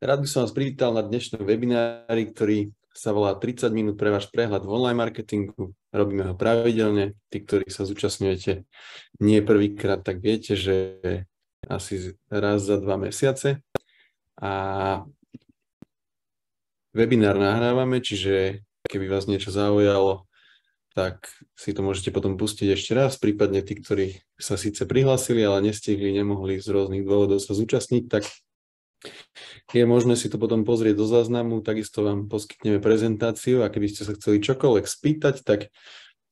Rád by som vás privítal na dnešnom webinári, ktorý sa volá 30 minút pre váš prehľad v online marketingu. Robíme ho pravidelne. Tí, ktorí sa zúčastňujete nie prvýkrát, tak viete, že asi raz za dva mesiace. A webinár nahrávame, čiže keby vás niečo zaujalo, tak si to môžete potom pustiť ešte raz, prípadne tí, ktorí sa síce prihlasili, ale nestihli, nemohli z rôznych dôvodov sa zúčastniť, tak je možné si to potom pozrieť do záznamu, takisto vám poskytneme prezentáciu a keby ste sa chceli čokoľvek spýtať, tak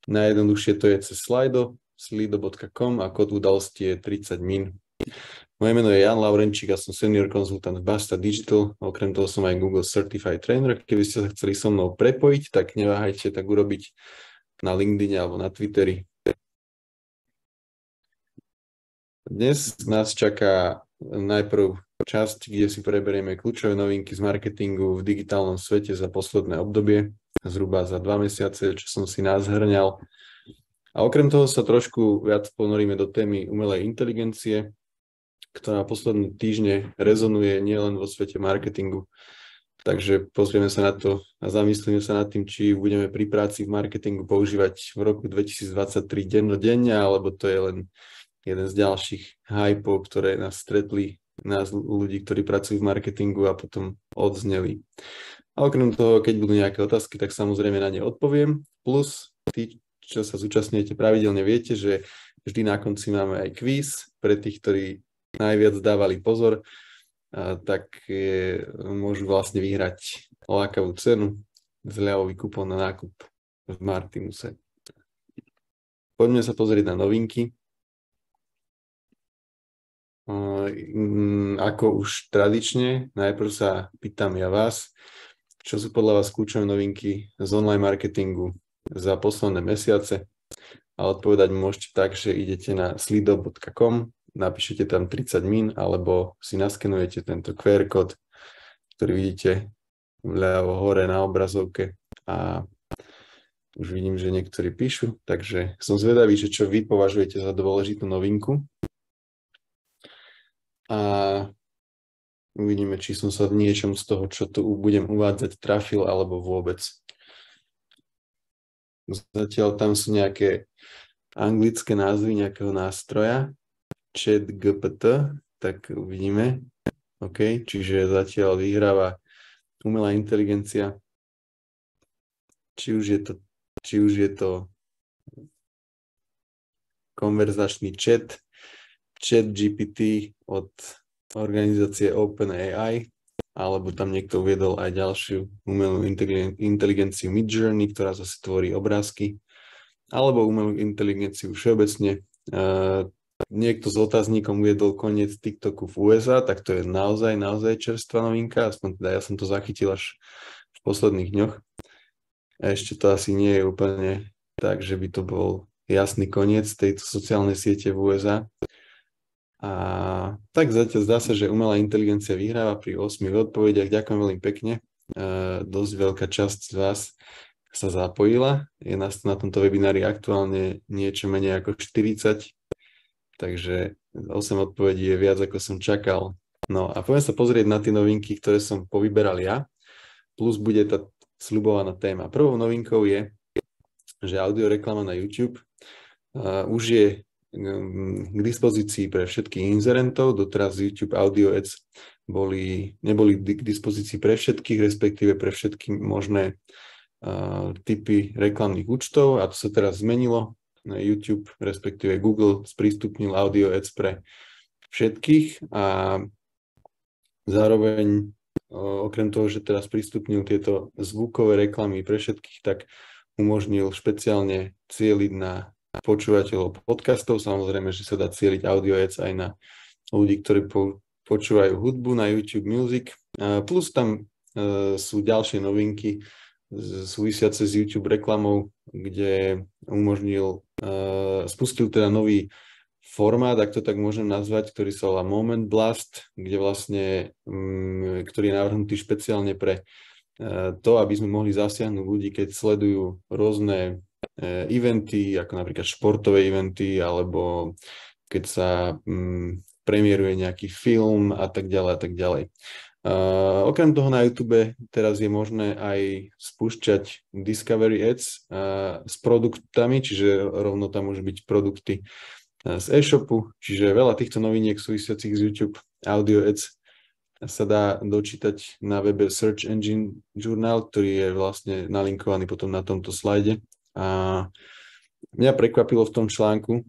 najjednoduchšie to je cez slido, slido.com a kód udalosti je 30 min. Moje meno je Jan Laurenčík a som senior konzultant v Basta Digital. Okrem toho som aj Google Certified Trainer. Keby ste sa chceli so mnou prepojiť, tak neváhajte tak urobiť na LinkedIn alebo na Twitteri. Dnes nás čaká najprv časť, kde si preberieme kľúčové novinky z marketingu v digitálnom svete za posledné obdobie, zhruba za dva mesiace, čo som si nás hrňal. A okrem toho sa trošku viac ponoríme do témy umelej inteligencie, ktorá posledné týždne rezonuje nielen vo svete marketingu. Takže pozrieme sa na to a zamyslíme sa nad tým, či budeme pri práci v marketingu používať v roku 2023 dennodenne, alebo to je len jeden z ďalších hypov, ktoré nás stretli nás ľudí, ktorí pracujú v marketingu a potom odzneli. A okrem toho, keď budú nejaké otázky, tak samozrejme na ne odpoviem. Plus, tí, čo sa zúčastňujete pravidelne, viete, že vždy na konci máme aj kvíz pre tých, ktorí najviac dávali pozor, tak je, môžu vlastne vyhrať lákavú cenu, zľavový kupón na nákup v Martinuse. Poďme sa pozrieť na novinky. Mm, ako už tradične, najprv sa pýtam ja vás, čo sú podľa vás kľúčové novinky z online marketingu za posledné mesiace a odpovedať môžete tak, že idete na slido.com, napíšete tam 30 min alebo si naskenujete tento QR kód, ktorý vidíte vľavo hore na obrazovke a už vidím, že niektorí píšu, takže som zvedavý, že čo vy považujete za dôležitú novinku a uvidíme, či som sa v niečom z toho, čo tu budem uvádzať, trafil alebo vôbec. Zatiaľ tam sú nejaké anglické názvy nejakého nástroja, chat GPT, tak uvidíme. OK, čiže zatiaľ vyhráva umelá inteligencia. Či už je to, či už je to konverzačný chat, chat GPT od organizácie OpenAI, alebo tam niekto uviedol aj ďalšiu umelú inteligenciu Midjourney, ktorá zase tvorí obrázky, alebo umelú inteligenciu všeobecne. Uh, niekto s otáznikom uviedol koniec TikToku v USA, tak to je naozaj, naozaj čerstvá novinka, aspoň teda ja som to zachytil až v posledných dňoch. A Ešte to asi nie je úplne tak, že by to bol jasný koniec tejto sociálnej siete v USA. A tak zatiaľ zdá sa, že umelá inteligencia vyhráva pri 8 odpovediach. Ďakujem veľmi pekne. E, dosť veľká časť z vás sa zapojila. Je nás na tomto webinári aktuálne niečo menej ako 40, takže 8 odpovedí je viac, ako som čakal. No a poďme sa pozrieť na tie novinky, ktoré som povyberal ja, plus bude tá slubovaná téma. Prvou novinkou je, že audio reklama na YouTube Uh, už je Ehm, k dispozícii pre všetkých inzerentov. Doteraz YouTube Audio Ads boli, neboli k dispozícii pre všetkých, respektíve pre všetky možné uh, typy reklamných účtov a to sa teraz zmenilo. YouTube, respektíve Google sprístupnil Audio Ads pre všetkých a zároveň uh, okrem toho, že teraz prístupnil tieto zvukové reklamy pre všetkých, tak umožnil špeciálne cieliť na počúvateľov podcastov. Samozrejme, že sa dá cieliť audio ads aj na ľudí, ktorí po, počúvajú hudbu na YouTube Music. Plus tam e, sú ďalšie novinky súvisiace s YouTube reklamou, kde umožnil, e, spustil teda nový formát, ak to tak môžem nazvať, ktorý sa volá Moment Blast, kde vlastne, mm, ktorý je navrhnutý špeciálne pre e, to, aby sme mohli zasiahnuť ľudí, keď sledujú rôzne Eh, eventy, ako napríklad športové eventy, alebo keď sa mm, premiéruje nejaký film a tak ďalej a tak ďalej. Uh, okrem toho na YouTube teraz je možné aj spúšťať Discovery Ads uh, s produktami, čiže rovno tam môžu byť produkty z e-shopu, čiže veľa týchto noviniek súvisiacich z YouTube Audio Ads sa dá dočítať na webe Search Engine Journal, ktorý je vlastne nalinkovaný potom na tomto slajde. A mňa prekvapilo v tom článku,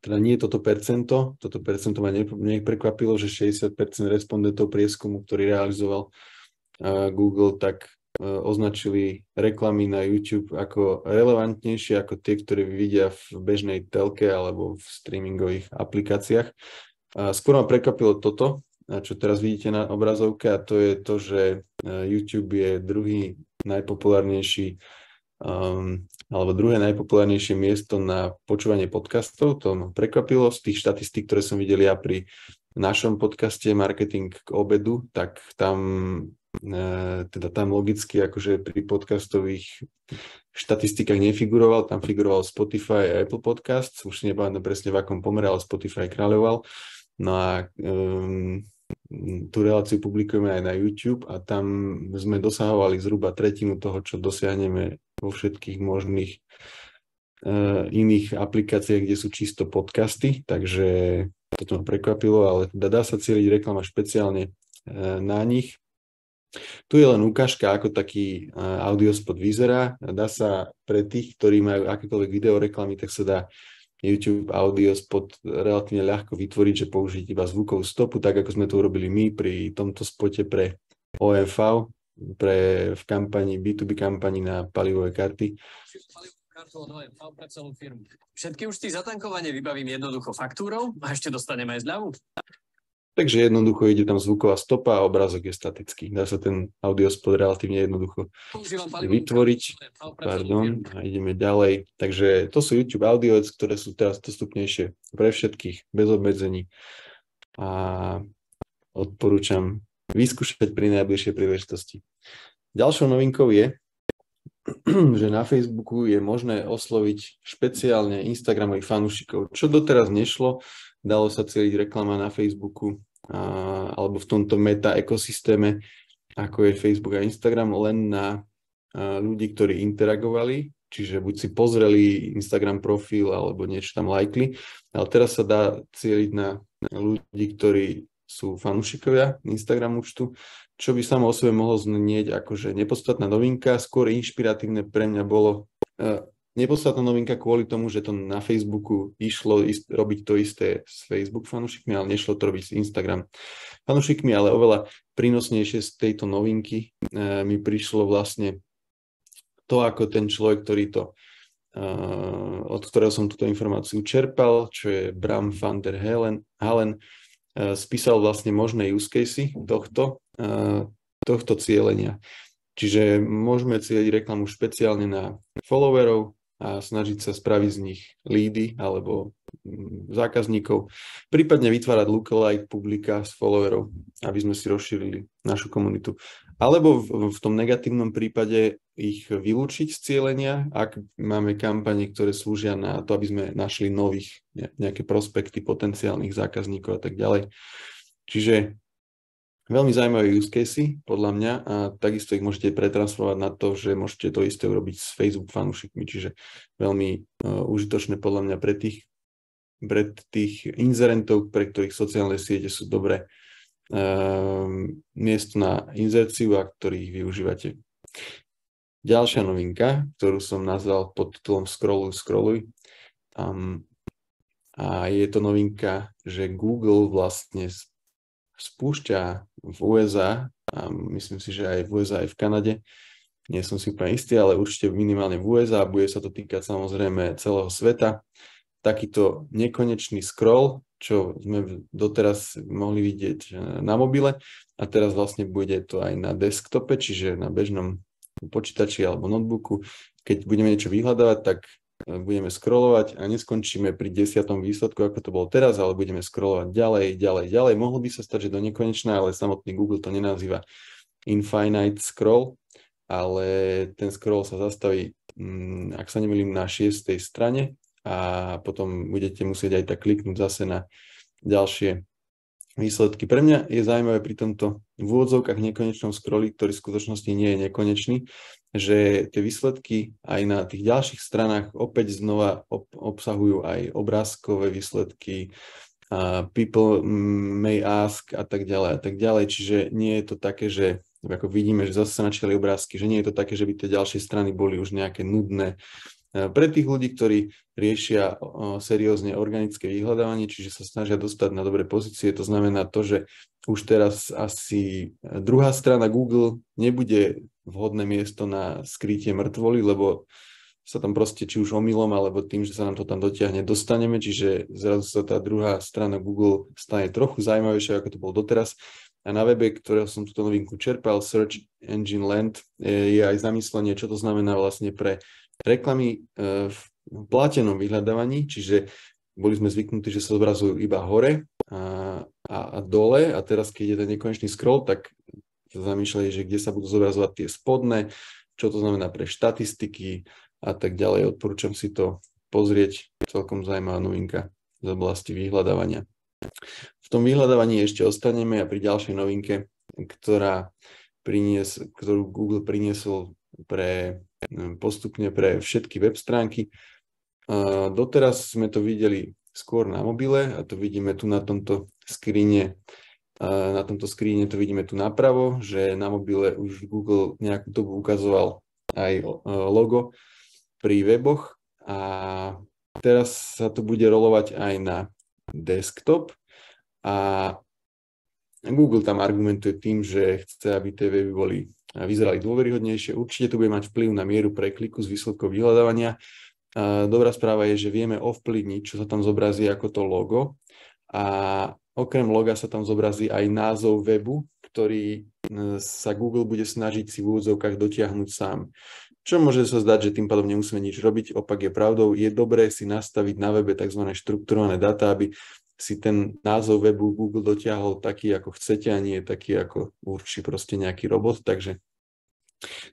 teda nie toto percento, toto percento ma neprekvapilo, že 60% respondentov prieskumu, ktorý realizoval e, Google, tak e, označili reklamy na YouTube ako relevantnejšie ako tie, ktoré vidia v bežnej telke alebo v streamingových aplikáciách. Skôr ma prekvapilo toto, čo teraz vidíte na obrazovke a to je to, že e, YouTube je druhý najpopulárnejší um, alebo druhé najpopulárnejšie miesto na počúvanie podcastov. To ma prekvapilo z tých štatistík, ktoré som videl ja pri našom podcaste Marketing k obedu, tak tam e, teda tam logicky akože pri podcastových štatistikách nefiguroval, tam figuroval Spotify a Apple Podcast, už si nepamätám presne v akom pomere, ale Spotify kráľoval. No a um, tú reláciu publikujeme aj na YouTube a tam sme dosahovali zhruba tretinu toho, čo dosiahneme vo všetkých možných uh, iných aplikáciách, kde sú čisto podcasty, takže toto ma prekvapilo, ale teda dá sa cieliť reklama špeciálne uh, na nich. Tu je len ukážka, ako taký uh, audiospot vyzerá. Dá sa pre tých, ktorí majú akékoľvek videoreklamy, tak sa dá YouTube audio spot relatívne ľahko vytvoriť, že použiť iba zvukovú stopu, tak ako sme to urobili my pri tomto spote pre OMV, pre, v kampani, B2B kampani na palivové karty. Všetky už zatankovanie vybavím jednoducho faktúrou a ešte dostaneme aj zľavu. Takže jednoducho ide tam zvuková stopa a obrázok je statický. Dá sa ten audiospod relatívne jednoducho vytvoriť. Pardon, a ideme ďalej. Takže to sú YouTube audio, ktoré sú teraz dostupnejšie pre všetkých, bez obmedzení. A odporúčam vyskúšať pri najbližšej príležitosti. Ďalšou novinkou je, že na Facebooku je možné osloviť špeciálne Instagramových fanúšikov. Čo doteraz nešlo, dalo sa celiť reklama na Facebooku a, alebo v tomto meta ekosystéme, ako je Facebook a Instagram, len na a, ľudí, ktorí interagovali, čiže buď si pozreli Instagram profil alebo niečo tam lajkli, ale teraz sa dá cieliť na ľudí, ktorí sú fanúšikovia Instagram účtu, čo by samo o sebe mohlo znieť akože nepodstatná novinka, skôr inšpiratívne pre mňa bolo uh, nepodstatná novinka kvôli tomu, že to na Facebooku išlo ist- robiť to isté s Facebook fanúšikmi, ale nešlo to robiť s Instagram fanúšikmi, ale oveľa prínosnejšie z tejto novinky uh, mi prišlo vlastne to, ako ten človek, ktorý to uh, od ktorého som túto informáciu čerpal, čo je Bram van der Halen, Halen Eh, spísal vlastne možné use casey tohto, eh, tohto cieľenia. Čiže môžeme cieliť reklamu špeciálne na followerov a snažiť sa spraviť z nich lídy alebo mm, zákazníkov, prípadne vytvárať lookalike publika z followerov, aby sme si rozšírili našu komunitu alebo v, v tom negatívnom prípade ich vylúčiť z cieľenia, ak máme kampane, ktoré slúžia na to, aby sme našli nových nejaké prospekty potenciálnych zákazníkov a tak ďalej. Čiže Veľmi zaujímavé use casey, podľa mňa, a takisto ich môžete pretransformovať na to, že môžete to isté urobiť s Facebook fanúšikmi, čiže veľmi uh, užitočné podľa mňa pre tých, pre tých inzerentov, pre ktorých sociálne siete sú dobré Ehm, miest na inzerciu a ktorých využívate. Ďalšia novinka, ktorú som nazval pod titulom Scrolluj, scrolluj, um, a je to novinka, že Google vlastne spúšťa v USA, a myslím si, že aj v USA, aj v Kanade, nie som si úplne istý, ale určite minimálne v USA, bude sa to týkať samozrejme celého sveta, takýto nekonečný scroll, čo sme doteraz mohli vidieť na mobile a teraz vlastne bude to aj na desktope, čiže na bežnom počítači alebo notebooku. Keď budeme niečo vyhľadávať, tak e, budeme scrollovať a neskončíme pri desiatom výsledku, ako to bolo teraz, ale budeme scrollovať ďalej, ďalej, ďalej. Mohlo by sa stať, že do nekonečná, ale samotný Google to nenazýva infinite scroll, ale ten scroll sa zastaví, mm, ak sa nemýlim, na šiestej strane a potom budete musieť aj tak kliknúť zase na ďalšie výsledky. Pre mňa je zaujímavé pri tomto v úvodzovkách nekonečnom scrolli, ktorý v skutočnosti nie je nekonečný, že tie výsledky aj na tých ďalších stranách opäť znova obsahujú aj obrázkové výsledky, people may ask a tak ďalej a tak ďalej. Čiže nie je to také, že ako vidíme, že zase sa načítali obrázky, že nie je to také, že by tie ďalšie strany boli už nejaké nudné E, pre tých ľudí, ktorí riešia e, seriózne organické vyhľadávanie, čiže sa snažia dostať na dobré pozície, to znamená to, že už teraz asi druhá strana Google nebude vhodné miesto na skrytie mŕtvoly, lebo sa tam proste či už omylom, alebo tým, že sa nám to tam dotiahne, dostaneme, čiže zrazu sa tá druhá strana Google stane trochu zaujímavejšia, ako to bol doteraz. A na webe, ktorého som túto novinku čerpal, Search Engine Land, e, je aj zamyslenie, čo to znamená vlastne pre reklamy e, v platenom vyhľadávaní, čiže boli sme zvyknutí, že sa zobrazujú iba hore a, a, a dole a teraz, keď je ten nekonečný scroll, tak sa zamýšľali, že kde sa budú zobrazovať tie spodné, čo to znamená pre štatistiky a tak ďalej. Odporúčam si to pozrieť, celkom zaujímavá novinka z oblasti vyhľadávania. V tom vyhľadávaní ešte ostaneme a pri ďalšej novinke, ktorá prinies, ktorú Google priniesol pre, postupne pre všetky web stránky. A doteraz sme to videli skôr na mobile a to vidíme tu na tomto skrine. Na tomto skríne to vidíme tu napravo, že na mobile už Google nejakú dobu ukazoval aj e, logo pri weboch a teraz sa to bude rolovať aj na desktop a Google tam argumentuje tým, že chce, aby tie weby boli vyzerali dôveryhodnejšie. Určite to bude mať vplyv na mieru prekliku z výsledkov vyhľadávania. Dobrá správa je, že vieme ovplyvniť, čo sa tam zobrazí ako to logo. A okrem loga sa tam zobrazí aj názov webu, ktorý e, sa Google bude snažiť si v úvodzovkách dotiahnuť sám. Čo môže sa zdať, že tým pádom nemusíme nič robiť, opak je pravdou. Je dobré si nastaviť na webe tzv. štrukturované dáta, aby si ten názov webu Google dotiahol taký, ako chcete a nie taký, ako určí proste nejaký robot. Takže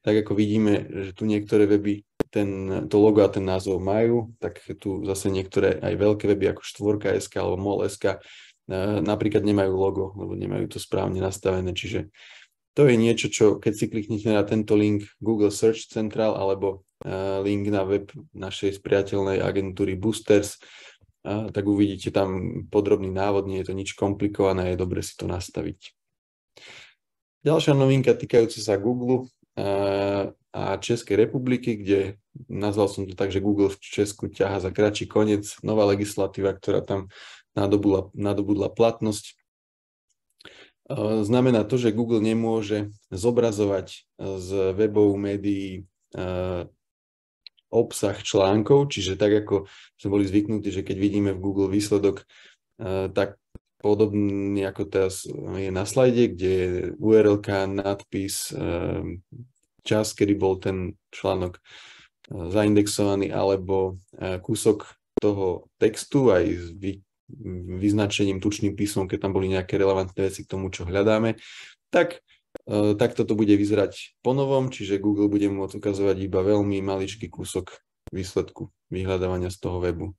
tak ako vidíme, že tu niektoré weby ten, to logo a ten názov majú, tak tu zase niektoré aj veľké weby ako Štvorka SK alebo Mol SK eh, napríklad nemajú logo, lebo nemajú to správne nastavené, čiže to je niečo, čo keď si kliknete na tento link Google Search Central alebo eh, link na web našej spriateľnej agentúry Boosters, tak uvidíte tam podrobný návod, nie je to nič komplikované, je dobre si to nastaviť. Ďalšia novinka týkajúca sa Google a Českej republiky, kde nazval som to tak, že Google v Česku ťaha za kratší koniec, nová legislatíva, ktorá tam nadobudla, nadobudla platnosť. Znamená to, že Google nemôže zobrazovať z webov médií obsah článkov, čiže tak ako sme boli zvyknutí, že keď vidíme v Google výsledok, eh, tak podobný ako teraz je na slajde, kde je URL, nadpis, eh, čas, kedy bol ten článok eh, zaindexovaný, alebo kúsok toho textu aj s vyznačením tučným písmom, keď tam boli nejaké relevantné veci k tomu, čo hľadáme, tak E, takto to bude vyzerať ponovom, čiže Google bude môcť ukazovať iba veľmi maličký kúsok výsledku vyhľadávania z toho webu. E,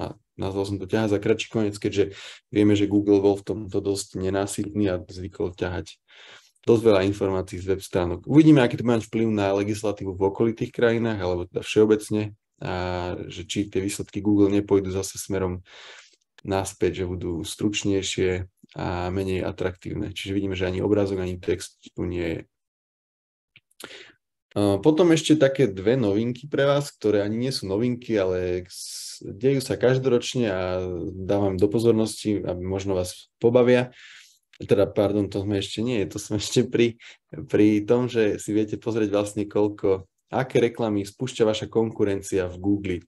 a nazval som to ťahať za kratší koniec, keďže vieme, že Google bol v tomto dosť nenásilný a zvykol ťahať dosť veľa informácií z web stránok. Uvidíme, aký to má vplyv na legislatívu v okolitých krajinách, alebo teda všeobecne, a že či tie výsledky Google nepôjdu zase smerom naspäť, že budú stručnejšie, a menej atraktívne. Čiže vidíme, že ani obrázok, ani text tu nie je. Potom ešte také dve novinky pre vás, ktoré ani nie sú novinky, ale dejú sa každoročne a dávam do pozornosti, aby možno vás pobavia. Teda, pardon, to sme ešte nie, to sme ešte pri, pri tom, že si viete pozrieť vlastne koľko, aké reklamy spúšťa vaša konkurencia v Google.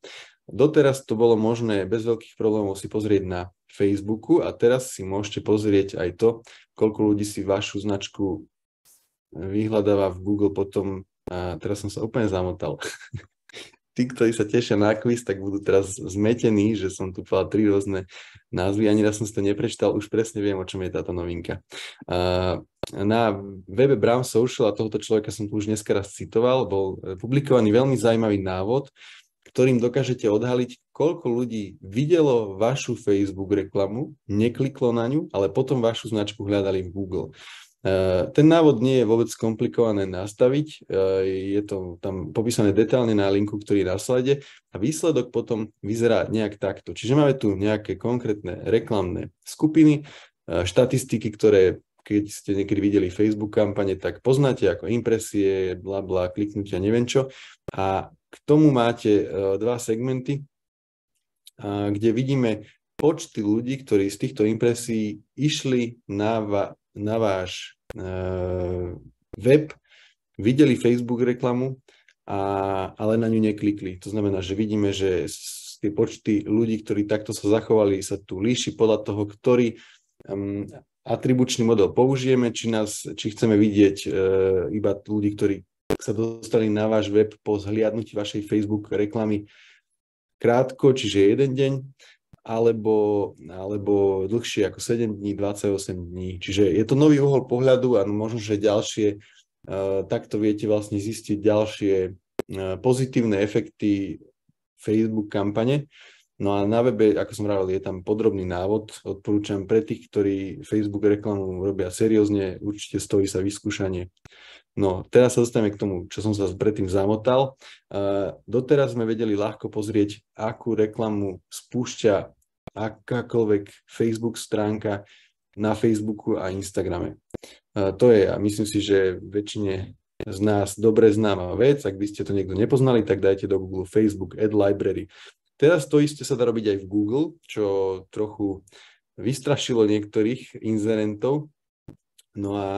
Doteraz to bolo možné bez veľkých problémov si pozrieť na Facebooku a teraz si môžete pozrieť aj to, koľko ľudí si vašu značku eh, vyhľadáva v Google potom, a teraz som sa úplne zamotal. Tí, ktorí sa tešia na quiz, tak budú teraz zmetení, že som tu povedal tri rôzne názvy. Ani raz som si to neprečítal, už presne viem, o čom je táto novinka. A na webe Brown Social, a tohoto človeka som tu už dneska raz citoval, bol eh, publikovaný veľmi zaujímavý návod, ktorým dokážete odhaliť, koľko ľudí videlo vašu Facebook reklamu, nekliklo na ňu, ale potom vašu značku hľadali v Google. E, ten návod nie je vôbec komplikované nastaviť, e, je to tam popísané detálne na linku, ktorý je na slade a výsledok potom vyzerá nejak takto. Čiže máme tu nejaké konkrétne reklamné skupiny, e, štatistiky, ktoré keď ste niekedy videli Facebook kampane, tak poznáte ako impresie, bla bla, kliknutia, neviem čo. A k tomu máte e, dva segmenty, kde vidíme počty ľudí, ktorí z týchto impresí išli na, va, na váš uh, web, videli Facebook reklamu, a, ale na ňu neklikli. To znamená, že vidíme, že tie počty ľudí, ktorí takto sa zachovali, sa tu líši podľa toho, ktorý um, atribučný model použijeme, či, nás, či chceme vidieť uh, iba ľudí, ktorí sa dostali na váš web po zhliadnutí vašej Facebook reklamy krátko, čiže jeden deň, alebo, alebo dlhšie ako 7 dní, 28 dní. Čiže je to nový uhol pohľadu a možno, že ďalšie, eh, takto viete vlastne zistiť ďalšie eh, pozitívne efekty Facebook kampane. No a na webe, ako som hovoril, je tam podrobný návod. Odporúčam pre tých, ktorí Facebook reklamu robia seriózne, určite stojí sa vyskúšanie. No, teraz sa dostaneme k tomu, čo som sa predtým zamotal. Uh, doteraz sme vedeli ľahko pozrieť, akú reklamu spúšťa akákoľvek Facebook stránka na Facebooku a Instagrame. Uh, to je, a myslím si, že väčšine z nás dobre známa vec. Ak by ste to niekto nepoznali, tak dajte do Google Facebook Ad Library. Teraz to isté sa dá robiť aj v Google, čo trochu vystrašilo niektorých inzerentov, No a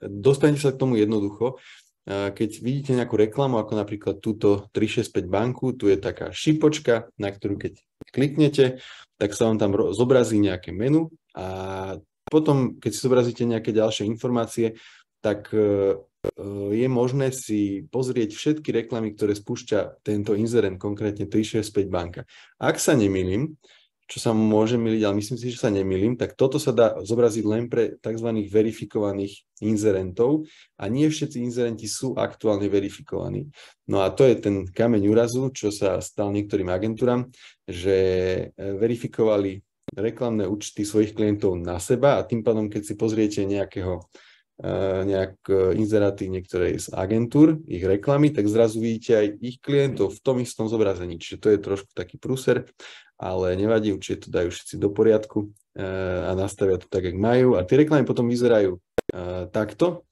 dostanete sa k tomu jednoducho. Keď vidíte nejakú reklamu, ako napríklad túto 365 banku, tu je taká šipočka, na ktorú keď kliknete, tak sa vám tam zobrazí nejaké menu a potom, keď si zobrazíte nejaké ďalšie informácie, tak e, e, je možné si pozrieť všetky reklamy, ktoré spúšťa tento inzerent, konkrétne 365 banka. Ak sa nemýlim, čo sa môže miliť, ale myslím si, že sa nemilím, tak toto sa dá zobraziť len pre tzv. verifikovaných inzerentov a nie všetci inzerenti sú aktuálne verifikovaní. No a to je ten kameň úrazu, čo sa stal niektorým agentúram, že e, verifikovali reklamné účty svojich klientov na seba a tým pádom, keď si pozriete nejakého E, nejak e, inzeráty niektorej z agentúr, ich reklamy, tak zrazu vidíte aj ich klientov v tom istom zobrazení. Čiže to je trošku taký pruser, ale nevadí, určite to dajú všetci do poriadku e, a nastavia to tak, jak majú. A tie reklamy potom vyzerajú takto.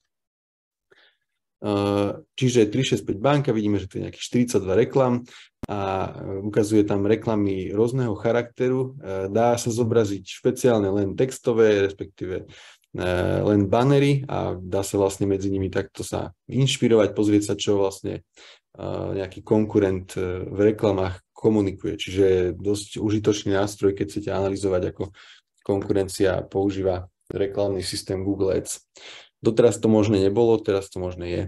Čiže 365 banka, vidíme, že to je nejakých 42 reklam a ukazuje tam reklamy rôzneho charakteru. Dá sa zobraziť špeciálne len textové, respektíve E, len bannery a dá sa vlastne medzi nimi takto sa inšpirovať, pozrieť sa, čo vlastne e, nejaký konkurent e, v reklamách komunikuje. Čiže je dosť užitočný nástroj, keď chcete analyzovať, ako konkurencia používa reklamný systém Google Ads. Doteraz to možné nebolo, teraz to možné je.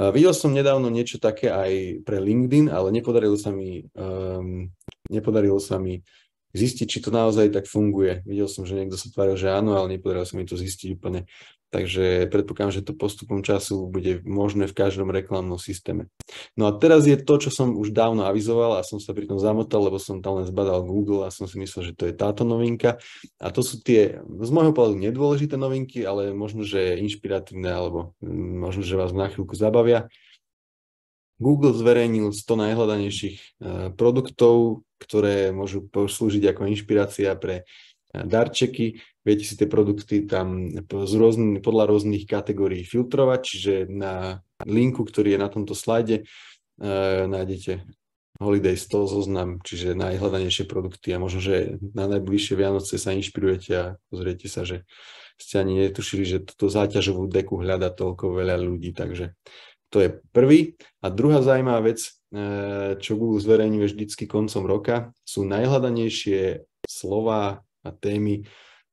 Videl som nedávno niečo také aj pre LinkedIn, ale nepodarilo sa mi, um, nepodarilo sa mi zistiť, či to naozaj tak funguje. Videl som, že niekto sa tváril, že áno, ale nepodaril sa mi to zistiť úplne. Takže predpokladám, že to postupom času bude možné v každom reklamnom systéme. No a teraz je to, čo som už dávno avizoval a som sa pri tom zamotal, lebo som tam len zbadal Google a som si myslel, že to je táto novinka. A to sú tie, z môjho pohľadu, nedôležité novinky, ale možno, že inšpiratívne alebo mm, možno, že vás na chvíľku zabavia. Google zverejnil 100 najhľadanejších eh, produktov, ktoré môžu poslúžiť ako inšpirácia pre eh, darčeky. Viete si tie produkty tam z rôzny, podľa rôznych kategórií filtrovať, čiže na linku, ktorý je na tomto slajde, eh, nájdete Holiday 100 zoznam, čiže najhľadanejšie produkty a možno, že na najbližšie Vianoce sa inšpirujete a pozriete sa, že ste ani netušili, že túto záťažovú deku hľada toľko veľa ľudí, takže to je prvý. A druhá zaujímavá vec, e, čo Google zverejňuje vždycky koncom roka, sú najhľadanejšie slova a témy e,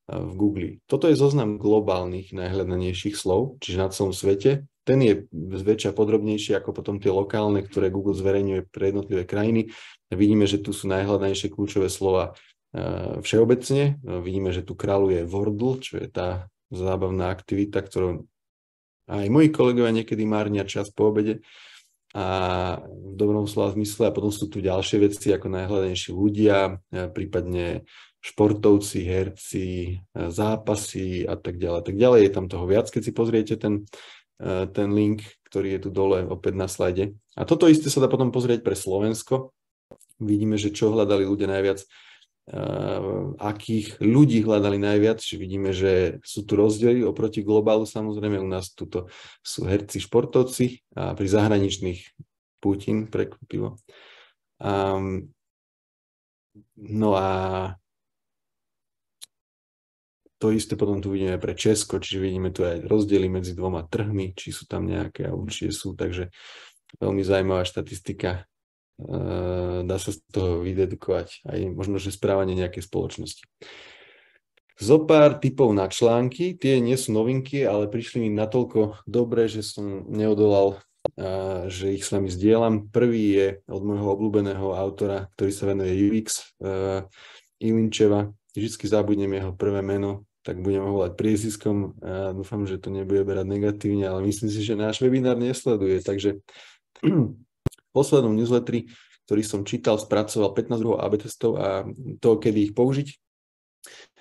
v Google. Toto je zoznam globálnych najhľadanejších slov, čiže na celom svete. Ten je zväčša podrobnejší ako potom tie lokálne, ktoré Google zverejňuje pre jednotlivé krajiny. Vidíme, že tu sú najhľadanejšie kľúčové slova e, všeobecne. Vidíme, že tu kráľuje Wordle, čo je tá zábavná aktivita, ktorú aj moji kolegovia niekedy márnia čas po obede a v dobrom slova zmysle. A potom sú tu ďalšie veci ako najhľadanejší ľudia, e, prípadne športovci, herci, e, zápasy a tak ďalej. Tak ďalej je tam toho viac, keď si pozriete ten, e, ten link, ktorý je tu dole opäť na slajde. A toto isté sa dá potom pozrieť pre Slovensko. Vidíme, že čo hľadali ľudia najviac Eh, akých ľudí hľadali najviac, čiže vidíme, že sú tu rozdiely oproti globálu, samozrejme u nás tuto sú herci, športovci a pri zahraničných Putin prekvapivo. Um, no a to isté potom tu vidíme pre Česko, čiže vidíme tu aj rozdiely medzi dvoma trhmi, či sú tam nejaké a určite sú, takže veľmi zaujímavá štatistika Eh, dá sa z toho vydedukovať aj možno, že správanie nejakej spoločnosti. Zopár typov na články, tie nie sú novinky, ale prišli mi natoľko dobre, že som neodolal, eh, že ich s vami zdieľam. Prvý je od môjho obľúbeného autora, ktorý sa venuje UX, eh, Ilinčeva. Vždycky zabudnem jeho prvé meno, tak budem ho volať prieziskom. Dúfam, že to nebude berať negatívne, ale myslím si, že náš webinár nesleduje, takže poslednom newsletteri, ktorý som čítal, spracoval 15 druhov AB testov a to, kedy ich použiť.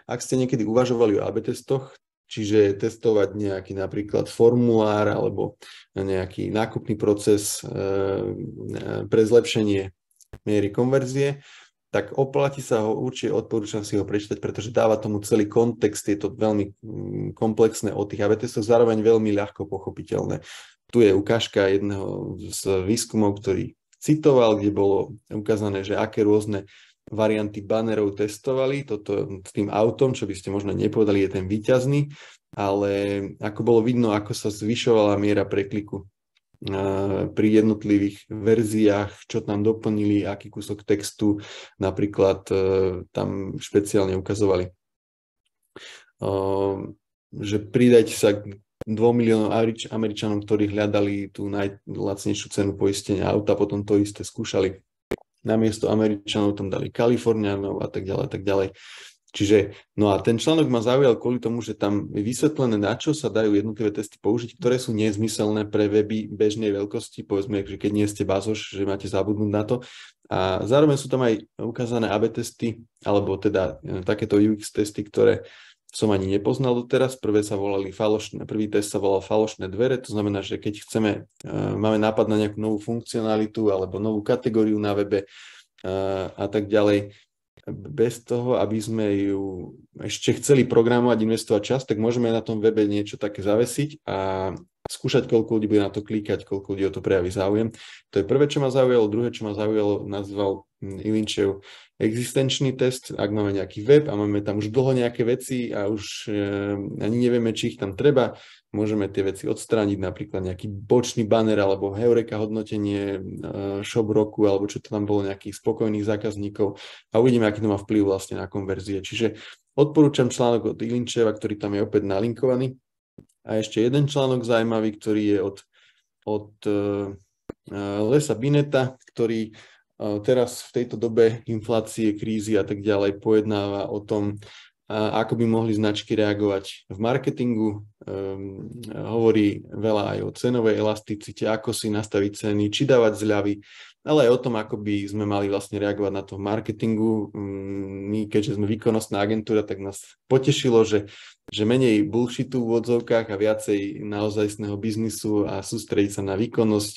Ak ste niekedy uvažovali o AB testoch, Čiže testovať nejaký napríklad formulár alebo nejaký nákupný proces eh, eh, pre zlepšenie miery konverzie, tak oplatí sa ho, určite odporúčam si ho prečítať, pretože dáva tomu celý kontext, je to veľmi mm, komplexné o tých AB testoch, zároveň veľmi ľahko pochopiteľné. Tu je ukážka jedného z výskumov, ktorý citoval, kde bolo ukázané, že aké rôzne varianty banerov testovali, toto s tým autom, čo by ste možno nepovedali, je ten výťazný, ale ako bolo vidno, ako sa zvyšovala miera prekliku pri jednotlivých verziách, čo tam doplnili, aký kúsok textu napríklad e, tam špeciálne ukazovali. Že pridať sa k 2 miliónov Američanom, ktorí hľadali tú najlacnejšiu cenu poistenia auta, potom to isté skúšali. Namiesto Američanov tam dali Kalifornianov a tak ďalej, a tak ďalej. Čiže, no a ten článok ma zaujal kvôli tomu, že tam je vysvetlené, na čo sa dajú jednotlivé testy použiť, ktoré sú nezmyselné pre weby bežnej veľkosti, povedzme, že keď nie ste bazoš, že máte zabudnúť na to. A zároveň sú tam aj ukázané AB testy, alebo teda e, takéto UX testy, ktoré som ani nepoznal doteraz. Prvé sa volali falošné, prvý test sa volal falošné dvere, to znamená, že keď chceme, e, máme nápad na nejakú novú funkcionalitu alebo novú kategóriu na webe e, a tak ďalej, bez toho, aby sme ju ešte chceli programovať, investovať čas, tak môžeme na tom webe niečo také zavesiť a skúšať, koľko ľudí bude na to klikať, koľko ľudí o to prejaví záujem. To je prvé, čo ma zaujalo. Druhé, čo ma zaujalo, nazval Ilinčev existenčný test, ak máme nejaký web a máme tam už dlho nejaké veci a už e, ani nevieme, či ich tam treba, môžeme tie veci odstrániť, napríklad nejaký bočný banner alebo heureka hodnotenie e, shop roku alebo čo to tam bolo nejakých spokojných zákazníkov a uvidíme, aký to má vplyv vlastne na konverzie. Čiže odporúčam článok od Ilinčeva, ktorý tam je opäť nalinkovaný. A ešte jeden článok zaujímavý, ktorý je od, od e, Lesa Bineta, ktorý teraz v tejto dobe inflácie, krízy a tak ďalej pojednáva o tom, ako by mohli značky reagovať v marketingu. Ehm, hovorí veľa aj o cenovej elasticite, ako si nastaviť ceny, či dávať zľavy, ale aj o tom, ako by sme mali vlastne reagovať na to v marketingu. Mm, my, keďže sme výkonnostná agentúra, tak nás potešilo, že, že menej bullshitu v odzovkách a viacej naozajstného biznisu a sústrediť sa na výkonnosť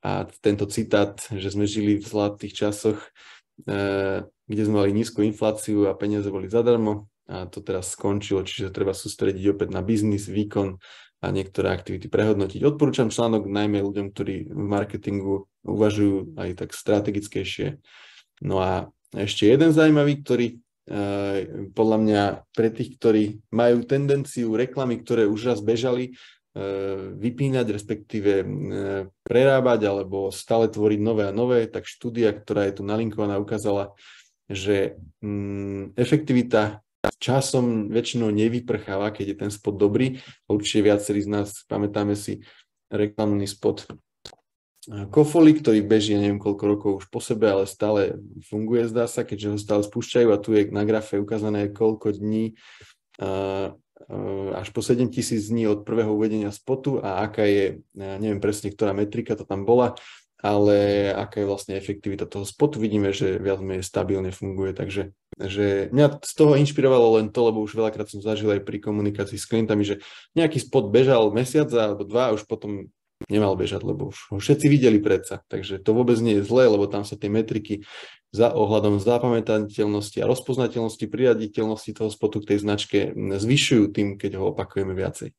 a tento citát, že sme žili v zlatých časoch, e, kde sme mali nízku infláciu a peniaze boli zadarmo a to teraz skončilo, čiže treba sústrediť opäť na biznis, výkon a niektoré aktivity prehodnotiť. Odporúčam článok najmä ľuďom, ktorí v marketingu uvažujú aj tak strategickejšie. No a ešte jeden zaujímavý, ktorý e, podľa mňa pre tých, ktorí majú tendenciu reklamy, ktoré už raz bežali, E, vypínať, respektíve e, prerábať alebo stále tvoriť nové a nové, tak štúdia, ktorá je tu nalinkovaná, ukázala, že mm, efektivita časom väčšinou nevyprcháva, keď je ten spot dobrý. Určite viacerí z nás pamätáme si reklamný spot e, Kofoli, ktorý beží, ja neviem koľko rokov už po sebe, ale stále funguje, zdá sa, keďže ho stále spúšťajú a tu je na grafe ukázané, koľko dní Ehm, až po 7000 dní od prvého uvedenia spotu a aká je, e, neviem presne, ktorá metrika to tam bola, ale aká je vlastne efektivita toho spotu. Vidíme, že viac menej stabilne funguje, takže že mňa z toho inšpirovalo len to, lebo už veľakrát som zažil aj pri komunikácii s klientami, že nejaký spot bežal mesiac alebo dva a už potom nemal bežať, lebo už ho všetci videli predsa. Takže to vôbec nie je zlé, lebo tam sa tie metriky za ohľadom zapamätateľnosti a rozpoznateľnosti, priaditeľnosti toho spotu k tej značke zvyšujú tým, keď ho opakujeme viacej.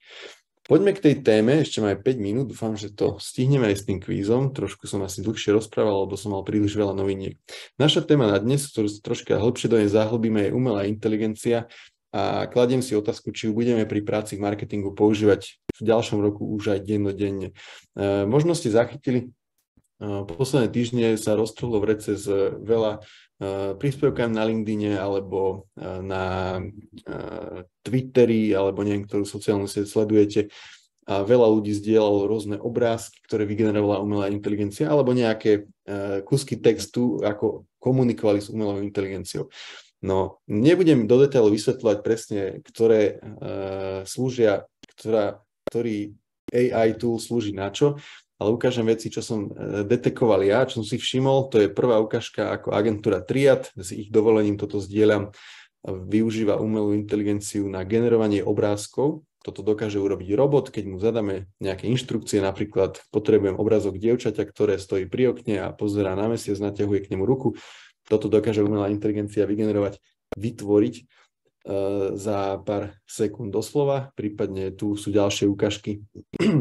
Poďme k tej téme, ešte máme 5 minút, dúfam, že to stihneme aj s tým kvízom. Trošku som asi dlhšie rozprával, lebo som mal príliš veľa noviniek. Naša téma na dnes, ktorú sa troška hĺbšie do nej zahlbíme, je umelá inteligencia a kladiem si otázku, či ju budeme pri práci v marketingu používať v ďalšom roku už aj dennodenne. E, možno ste zachytili, e, posledné týždne sa roztrhlo v rece z veľa e, príspevkám na LinkedIne alebo na Twitteri alebo neviem, ktorú sociálnu sieť sledujete a veľa ľudí zdieľalo rôzne obrázky, ktoré vygenerovala umelá inteligencia alebo nejaké kusky textu, ako komunikovali s umelou inteligenciou. No, nebudem do detailu vysvetľovať presne, ktoré uh, slúžia, ktorá, ktorý AI tool slúži na čo, ale ukážem veci, čo som eh, detekoval ja, čo som si všimol. To je prvá ukážka, ako agentúra Triad, s ich dovolením toto zdieľam, využíva umelú inteligenciu na generovanie obrázkov. Toto dokáže urobiť robot, keď mu zadáme nejaké inštrukcie, napríklad potrebujem obrázok dievčaťa, ktoré stojí pri okne a pozerá na mesiac, naťahuje k nemu ruku toto dokáže umelá inteligencia vygenerovať, vytvoriť uh, za pár sekúnd doslova, prípadne tu sú ďalšie ukážky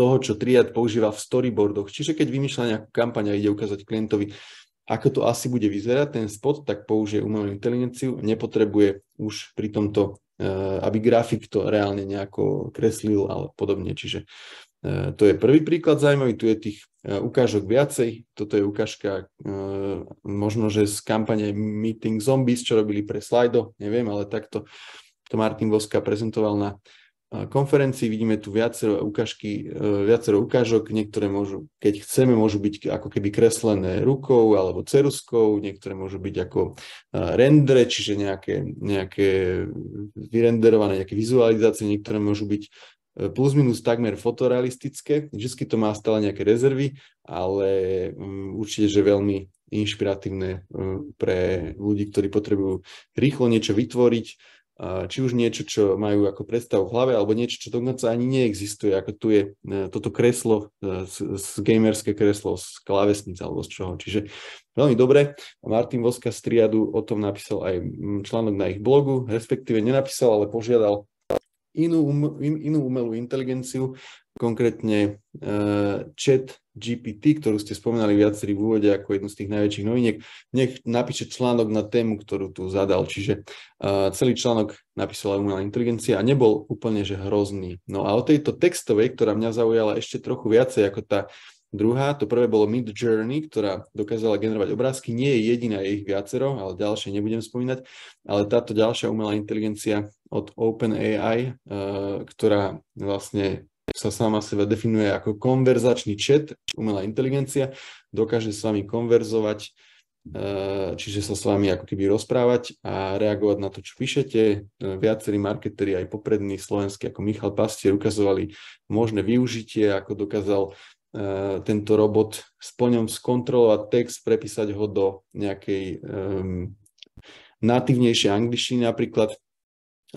toho, čo Triad používa v storyboardoch. Čiže keď vymýšľa nejakú kampaň a ide ukázať klientovi, ako to asi bude vyzerať ten spot, tak použije umelú inteligenciu, nepotrebuje už pri tomto, e, aby grafik to reálne nejako kreslil ale podobne. Čiže Eh, to je prvý príklad zaujímavý, tu je tých eh, ukážok viacej. Toto je ukážka eh, možno, že z kampane Meeting Zombies, čo robili pre Slido, neviem, ale takto to Martin Voska prezentoval na konferencii. Vidíme tu viacero, ukážky, viacero ukážok, niektoré môžu, keď chceme, môžu byť ako keby kreslené rukou alebo ceruskou, niektoré môžu byť ako rendere, čiže nejaké, nejaké vyrenderované, nejaké vizualizácie, niektoré môžu byť E, plus minus takmer fotorealistické. Vždy to má stále nejaké rezervy, ale mm, určite, že veľmi inšpiratívne e, pre ľudí, ktorí potrebujú rýchlo niečo vytvoriť, e, či už niečo, čo majú ako predstavu v hlave, alebo niečo, čo dokonca ani neexistuje, ako tu je toto kreslo, z gamerské kreslo, z klávesnice alebo z čoho. Čiže veľmi dobre. Martin Voska z Triadu o tom napísal aj mm, článok na ich blogu, respektíve nenapísal, ale požiadal inú, in, inú umelú inteligenciu, konkrétne uh, chat GPT, ktorú ste spomínali viacerí v úvode ako jednu z tých najväčších noviniek, nech napíše článok na tému, ktorú tu zadal. Čiže uh, celý článok napísala umelá inteligencia a nebol úplne že hrozný. No a o tejto textovej, ktorá mňa zaujala ešte trochu viacej ako tá Druhá, to prvé bolo Mid Journey, ktorá dokázala generovať obrázky. Nie je jediná, je ich viacero, ale ďalšie nebudem spomínať. Ale táto ďalšia umelá inteligencia od OpenAI, eh, ktorá vlastne sa sama seba definuje ako konverzačný chat, umelá inteligencia, dokáže s vami konverzovať, eh, čiže sa s vami ako keby rozprávať a reagovať na to, čo píšete. Eh, viacerí marketeri, aj poprední slovenskí, ako Michal Pastier, ukazovali možné využitie, ako dokázal Eh, tento robot ňom skontrolovať text, prepísať ho do nejakej um, natívnejšej angličtiny napríklad.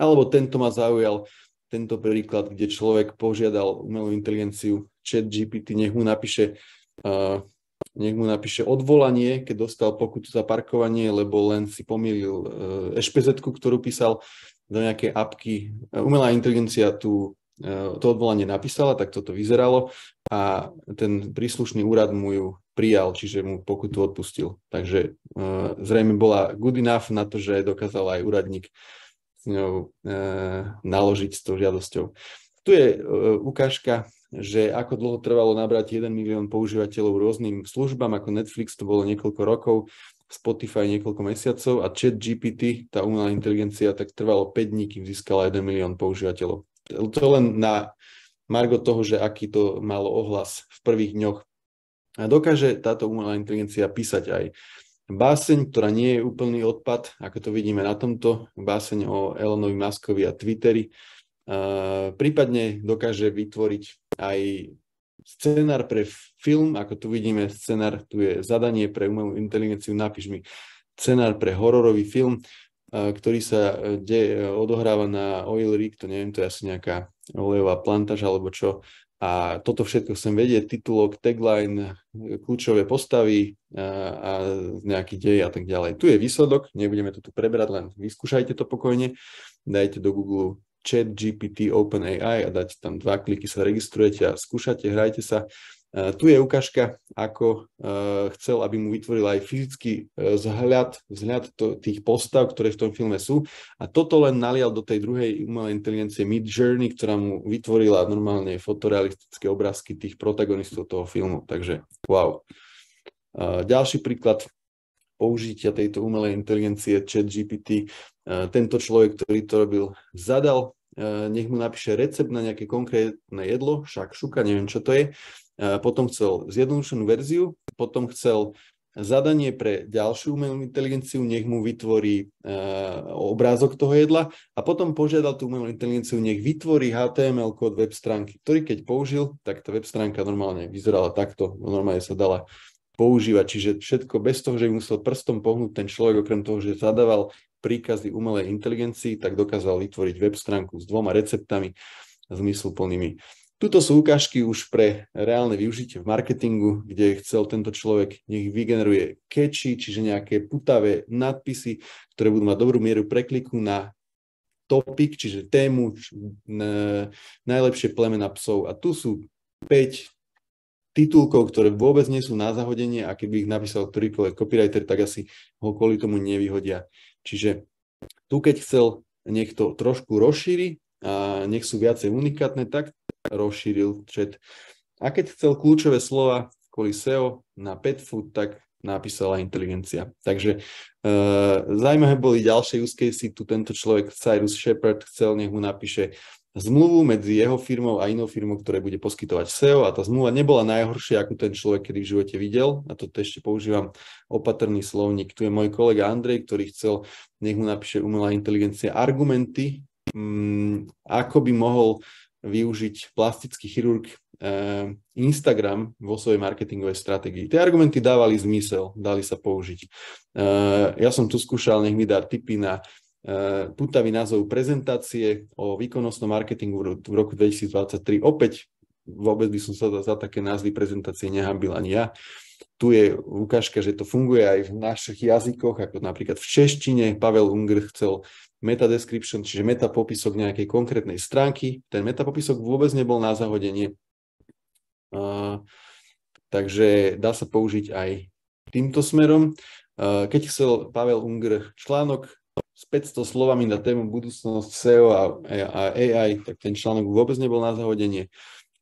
Alebo tento ma zaujal, tento príklad, kde človek požiadal umelú inteligenciu chat GPT, nech mu napíše uh, nech mu napíše odvolanie, keď dostal pokutu za parkovanie, lebo len si pomýlil uh, eh, ešpezetku, ktorú písal do nejakej apky. Umelá inteligencia tú E, to odvolanie napísala, tak toto vyzeralo a ten príslušný úrad mu ju prijal, čiže mu pokutu odpustil. Takže e, zrejme bola good enough na to, že dokázal aj úradník s ňou e, naložiť s tou žiadosťou. Tu je ukážka, že ako dlho trvalo nabrať 1 milión používateľov rôznym službám, ako Netflix to bolo niekoľko rokov, Spotify niekoľko mesiacov a chat GPT, tá umelá inteligencia, tak trvalo 5 dní, kým získala 1 milión používateľov to len na margo toho, že aký to malo ohlas v prvých dňoch. A dokáže táto umelá inteligencia písať aj báseň, ktorá nie je úplný odpad, ako to vidíme na tomto, báseň o Elonovi Maskovi a Twitteri. Prípadne dokáže vytvoriť aj scenár pre film, ako tu vidíme, scenár, tu je zadanie pre umelú inteligenciu, napíš mi scenár pre hororový film ktorý sa e, de, e, odohráva na oil rig, to neviem, to je asi nejaká olejová plantáž alebo čo. A toto všetko chcem vedieť, titulok, tagline, kľúčové postavy a, a nejaký dej a tak ďalej. Tu je výsledok, nebudeme to tu prebrať, len vyskúšajte to pokojne. Dajte do Google chat GPT OpenAI a dáte tam dva kliky, sa registrujete a skúšate, hrajte sa E, tu je ukážka, ako e, chcel, aby mu vytvoril aj fyzický e, vzhľad, vzhľad tých postav, ktoré v tom filme sú. A toto len nalial do tej druhej umelej inteligencie Mid Journey, ktorá mu vytvorila normálne fotorealistické obrázky tých protagonistov toho filmu. Takže wow. Ďalší príklad použitia tejto umelej inteligencie chat GPT. Tento človek, ktorý to robil, zadal nech mu napíše recept na nejaké konkrétne jedlo, šakšuka, neviem čo to je, E, potom chcel zjednodušenú verziu, potom chcel zadanie pre ďalšiu umelú inteligenciu, nech mu vytvorí e, obrázok toho jedla a potom požiadal tú umelú inteligenciu, nech vytvorí HTML kód web stránky, ktorý keď použil, tak tá web stránka normálne vyzerala takto, no normálne sa dala používať, čiže všetko bez toho, že by musel prstom pohnúť ten človek, okrem toho, že zadával príkazy umelej inteligencii, tak dokázal vytvoriť web stránku s dvoma receptami zmysluplnými. Tuto sú ukážky už pre reálne využitie v marketingu, kde chcel tento človek, nech vygeneruje catchy, čiže nejaké putavé nadpisy, ktoré budú mať dobrú mieru prekliku na topic, čiže tému najlepšie plemena psov. A tu sú 5 titulkov, ktoré vôbec nie sú na zahodenie a keby ich napísal ktorýkoľvek copywriter, tak asi ho kvôli tomu nevyhodia. Čiže tu keď chcel niekto trošku rozšíri a nech sú viacej unikátne, tak rozšíril chat. A keď chcel kľúčové slova kvôli SEO na pet food, tak napísala inteligencia. Takže e, zaujímavé boli ďalšie use si Tu tento človek Cyrus Shepard chcel, nech mu napíše zmluvu medzi jeho firmou a inou firmou, ktoré bude poskytovať SEO a tá zmluva nebola najhoršia, ako ten človek kedy v živote videl. A to ešte používam opatrný slovník. Tu je môj kolega Andrej, ktorý chcel, nech mu napíše umelá inteligencia argumenty, mm, ako by mohol využiť plastický chirurg eh, Instagram vo svojej marketingovej stratégii. Tie argumenty dávali zmysel, dali sa použiť. Eh, ja som tu skúšal, nech mi dá tipy na eh, putavý názov prezentácie o výkonnostnom marketingu v roku 2023. Opäť vôbec by som sa za, také názvy prezentácie nehambil ani ja. Tu je ukážka, že to funguje aj v našich jazykoch, ako napríklad v češtine. Pavel Unger chcel uh, meta description, čiže meta popisok nejakej konkrétnej stránky. Ten meta popisok vôbec nebol na zahodenie. Uh, takže dá sa použiť aj týmto smerom. Uh, keď chcel Pavel Unger článok s 500 slovami na tému budúcnosť SEO a, a AI, tak ten článok vôbec nebol na zahodenie.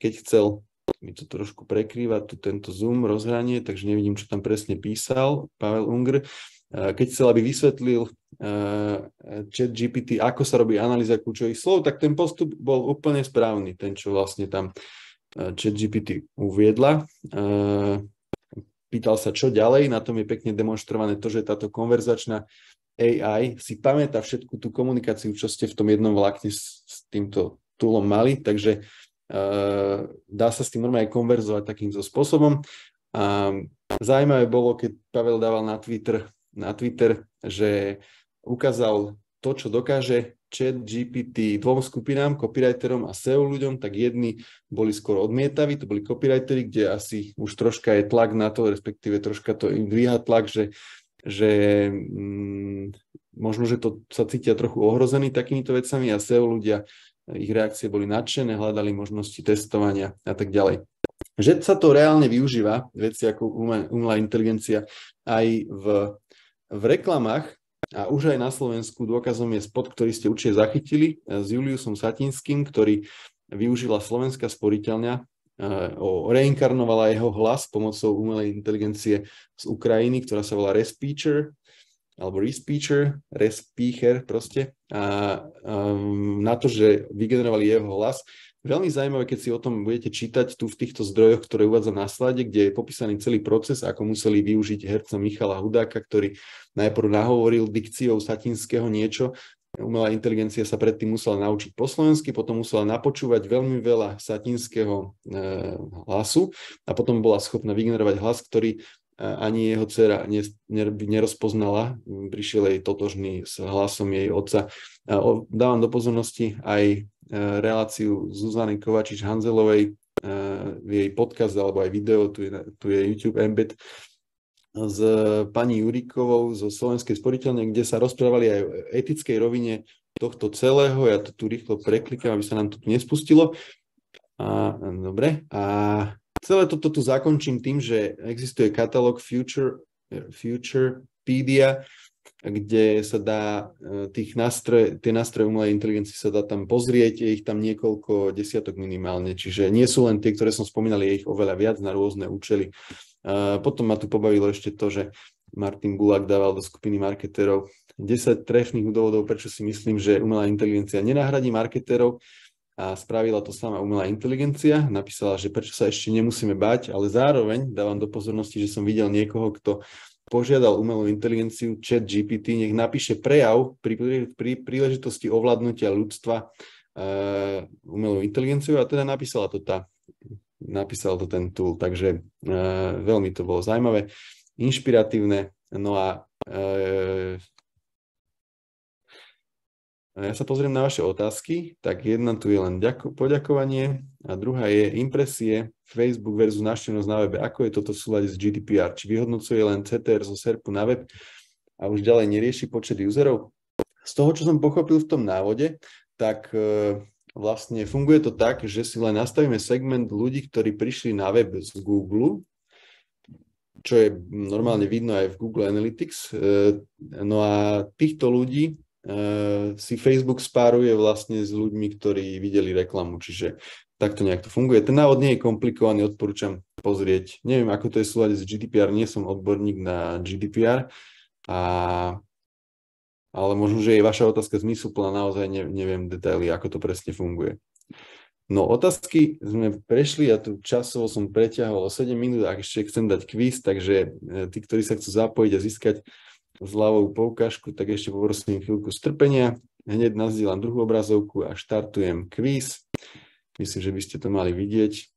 Keď chcel, mi to trošku prekrýva tu tento zoom, rozhranie, takže nevidím, čo tam presne písal Pavel Unger. Uh, keď chcel, aby vysvetlil Eh, chat GPT, ako sa robí analýza kľúčových slov, tak ten postup bol úplne správny, ten, čo vlastne tam eh, chat GPT uviedla. Eh, pýtal sa, čo ďalej, na tom je pekne demonstrované to, že táto konverzačná AI si pamätá všetku tú komunikáciu, čo ste v tom jednom vlákne s, s týmto túlom mali, takže uh, dá sa s tým normálne konverzovať takýmto spôsobom. A zaujímavé bolo, keď Pavel dával na Twitter, na Twitter že ukázal to, čo dokáže chat GPT dvom skupinám, copywriterom a SEO ľuďom, tak jedni boli skôr odmietaví, to boli copywriteri, kde asi už troška je tlak na to, respektíve troška to im dvíha tlak, že, že mm, možno, že to sa cítia trochu ohrození takýmito vecami a SEO ľudia, ich reakcie boli nadšené, hľadali možnosti testovania a tak ďalej. Že sa to reálne využíva, veci ako umelá inteligencia, aj v, v reklamách, a už aj na Slovensku dôkazom je spot, ktorý ste určite zachytili e, s Juliusom Satinským, ktorý využila slovenská sporiteľňa, e, reinkarnovala jeho hlas pomocou umelej inteligencie z Ukrajiny, ktorá sa volá Respeecher, alebo Respeecher, Respeacher proste, a, a, e, na to, že vygenerovali jeho hlas, veľmi zaujímavé, keď si o tom budete čítať tu v týchto zdrojoch, ktoré uvádza na slade, kde je popísaný celý proces, ako museli využiť herca Michala Hudáka, ktorý najprv nahovoril dikciou satinského niečo, Umelá inteligencia sa predtým musela naučiť po slovensky, potom musela napočúvať veľmi veľa satinského e, hlasu a potom bola schopná vygenerovať hlas, ktorý ani jeho dcera nerozpoznala, prišiel jej totožný s hlasom jej otca. Dávam do pozornosti aj e, reláciu Zuzany Kovačič-Hanzelovej, e, jej podcast alebo aj video, tu je, tu je YouTube embed, s pani Jurikovou zo Slovenskej sporiteľne, kde sa rozprávali aj o etickej rovine tohto celého. Ja to tu rýchlo preklikám, aby sa nám to tu nespustilo. A, dobre. A celé toto tu zakončím tým, že existuje katalóg Future, eh, Futurepedia, kde sa dá eh, tých nástroj, tie nástroje umelej inteligencie sa dá tam pozrieť, je ich tam niekoľko desiatok minimálne, čiže nie sú len tie, ktoré som spomínal, je ich oveľa viac na rôzne účely. Eh, potom ma tu pobavilo ešte to, že Martin Gulak dával do skupiny marketérov 10 trefných dôvodov, prečo si myslím, že umelá inteligencia nenahradí marketérov a spravila to sama umelá inteligencia. Napísala, že prečo sa ešte nemusíme bať, ale zároveň dávam do pozornosti, že som videl niekoho, kto požiadal umelú inteligenciu chat GPT, nech napíše prejav pri, pri príležitosti ovládnutia ľudstva uh, eh, umelú inteligenciu a teda napísala to tá, napísal to ten tool, takže uh, veľmi to bolo zaujímavé, inšpiratívne, no a uh, ja sa pozriem na vaše otázky, tak jedna tu je len ďako- poďakovanie a druhá je impresie Facebook versus návštevnosť na webe. Ako je toto v súlade s GDPR? Či vyhodnocuje len CTR zo SERPu na web a už ďalej nerieši počet userov? Z toho, čo som pochopil v tom návode, tak e, vlastne funguje to tak, že si len nastavíme segment ľudí, ktorí prišli na web z Google, čo je normálne vidno aj v Google Analytics. E, no a týchto ľudí Eh, si Facebook spáruje vlastne s ľuďmi, ktorí videli reklamu, čiže takto nejak to funguje. Ten návod nie je komplikovaný, odporúčam pozrieť. Neviem, ako to je súľade s GDPR, nie som odborník na GDPR, a, ale možno, že je vaša otázka zmysluplná, naozaj ne, neviem detaily, ako to presne funguje. No otázky sme prešli, ja tu časovo som preťahol o 7 minút, ak ešte chcem dať kvíz, takže eh, tí, ktorí sa chcú zapojiť a získať zľavovú poukážku, tak ešte poprosím chvíľku strpenia. Hneď nazdielam druhú obrazovku a štartujem kvíz. Myslím, že by ste to mali vidieť.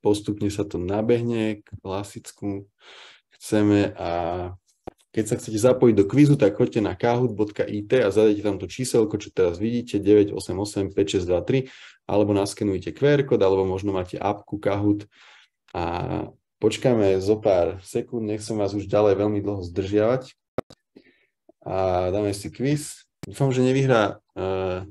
Postupne sa to nabehne k klasickú chceme a keď sa chcete zapojiť do kvízu, tak choďte na kahoot.it a zadajte tam to číselko, čo teraz vidíte, 988 5623, alebo naskenujte QR kód, alebo možno máte apku Kahoot a Počkáme zo pár sekúnd, nechcem vás už ďalej veľmi dlho zdržiavať a dáme si quiz. Dúfam, že nevyhrá, uh,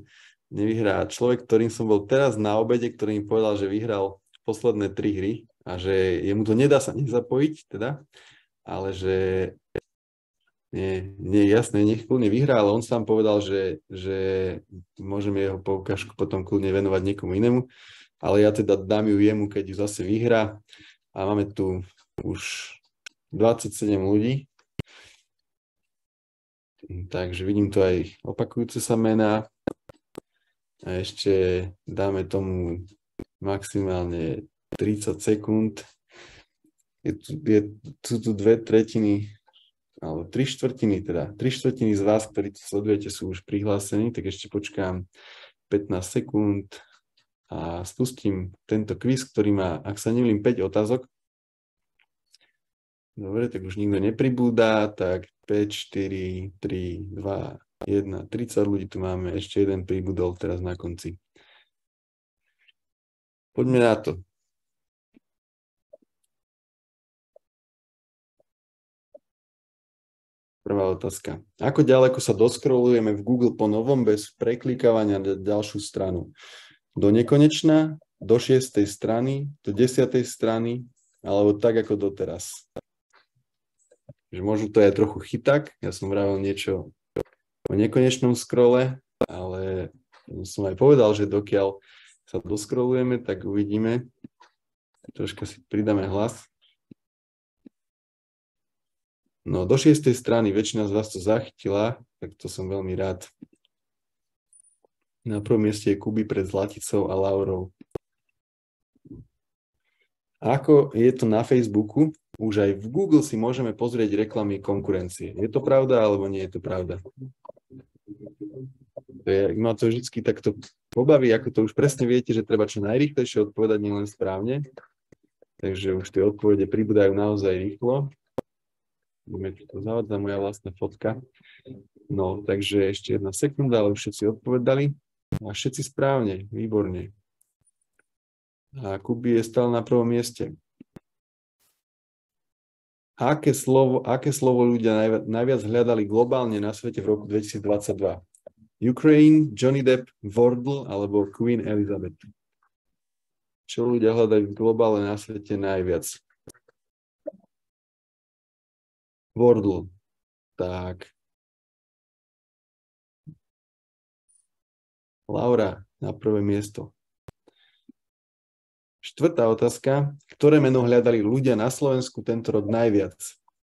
nevyhrá človek, ktorým som bol teraz na obede, ktorý mi povedal, že vyhral posledné tri hry a že jemu to nedá sa nezapojiť, teda, ale že nie, nie jasné, nech kľudne vyhrá, ale on sám povedal, že, že môžeme jeho poukážku potom kľudne venovať niekomu inému, ale ja teda dám ju jemu, keď ju zase vyhrá a máme tu už 27 ľudí. Takže vidím tu aj opakujúce sa mená a ešte dáme tomu maximálne 30 sekúnd. Je tu, je, sú tu dve tretiny, alebo tri štvrtiny teda, tri štvrtiny z vás, ktorí to sledujete, sú už prihlásení, tak ešte počkám 15 sekúnd, a spustím tento quiz, ktorý má, ak sa nevím, 5 otázok. Dobre, tak už nikto nepribúda, tak 5, 4, 3, 2, 1, 30 ľudí tu máme, ešte jeden pribudol teraz na konci. Poďme na to. Prvá otázka. Ako ďaleko sa doskrolujeme v Google po novom bez preklikávania na ďalšiu stranu? do nekonečna, do šiestej strany, do desiatej strany, alebo tak ako doteraz. Že možno to je trochu chyták, ja som vravil niečo o nekonečnom skrole, ale som aj povedal, že dokiaľ sa doskrolujeme, tak uvidíme. Troška si pridáme hlas. No do šiestej strany väčšina z vás to zachytila, tak to som veľmi rád. Na prvom mieste je Kuby pred Zlaticou a Laurou. Ako je to na Facebooku, už aj v Google si môžeme pozrieť reklamy konkurencie. Je to pravda alebo nie je to pravda? To je, ma to vždy takto pobaví, ako to už presne viete, že treba čo najrychlejšie odpovedať nielen správne. Takže už tie odpovede pribúdajú naozaj rýchlo. Budeme tu to zavadzať, moja vlastná fotka. No, takže ešte jedna sekunda, ale už všetci odpovedali. A všetci správne, výborne. A Kuby je stále na prvom mieste. Aké slovo, aké slovo ľudia najviac, hľadali globálne na svete v roku 2022? Ukraine, Johnny Depp, Wordle alebo Queen Elizabeth? Čo ľudia hľadajú globálne na svete najviac? Wordle. Tak, Laura na prvé miesto. Štvrtá otázka. Ktoré meno hľadali ľudia na Slovensku tento rok najviac?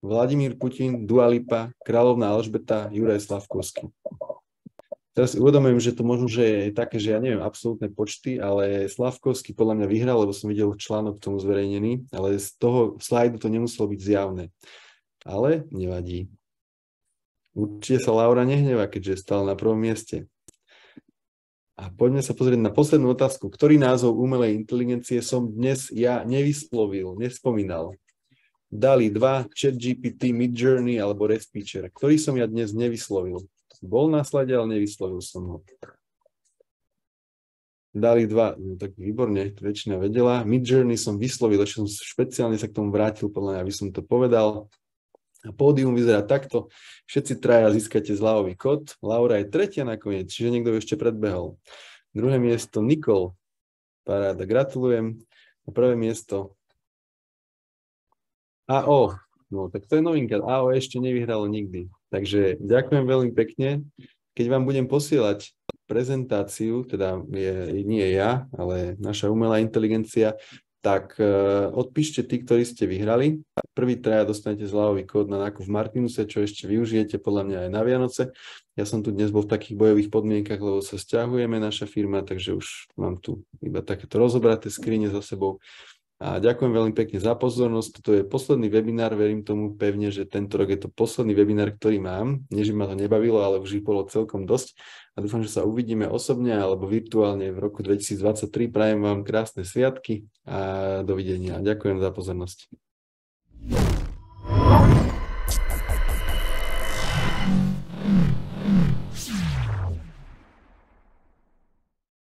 Vladimír Putin, Dualipa, Kráľovná Alžbeta, Juraj Slavkovský. Teraz si uvedomujem, že to možno, že je také, že ja neviem absolútne počty, ale Slavkovský podľa mňa vyhral, lebo som videl článok k tomu zverejnený, ale z toho slajdu to nemuselo byť zjavné. Ale nevadí. Určite sa Laura nehneva, keďže stala na prvom mieste. A poďme sa pozrieť na poslednú otázku. Ktorý názov umelej inteligencie som dnes ja nevyslovil, nespomínal? Dali 2, ChatGPT, Midjourney alebo Respeecher. Ktorý som ja dnes nevyslovil? Bol na slade, ale nevyslovil som ho. Dali dva, no tak výborne, to väčšina vedela. Midjourney som vyslovil, ešte som špeciálne sa k tomu vrátil, podľa mňa, aby som to povedal. A pódium vyzerá takto. Všetci traja získate zľavový kód. Laura je tretia nakoniec, čiže niekto ešte predbehol. Druhé miesto Nikol. Paráda, gratulujem. A prvé miesto AO. No, tak to je novinka. AO ešte nevyhralo nikdy. Takže ďakujem veľmi pekne. Keď vám budem posielať prezentáciu, teda je, nie ja, ale naša umelá inteligencia tak e, odpíšte tí, ktorí ste vyhrali. Prvý traja dostanete zľavový kód na nákup v Martinuse, čo ešte využijete podľa mňa aj na Vianoce. Ja som tu dnes bol v takých bojových podmienkach, lebo sa stiahujeme naša firma, takže už mám tu iba takéto rozobraté skrine za sebou. A ďakujem veľmi pekne za pozornosť. Toto je posledný webinár, verím tomu pevne, že tento rok je to posledný webinár, ktorý mám. Nie, že ma to nebavilo, ale už ich bolo celkom dosť. A dúfam, že sa uvidíme osobne alebo virtuálne v roku 2023. Prajem vám krásne sviatky a dovidenia. Ďakujem za pozornosť.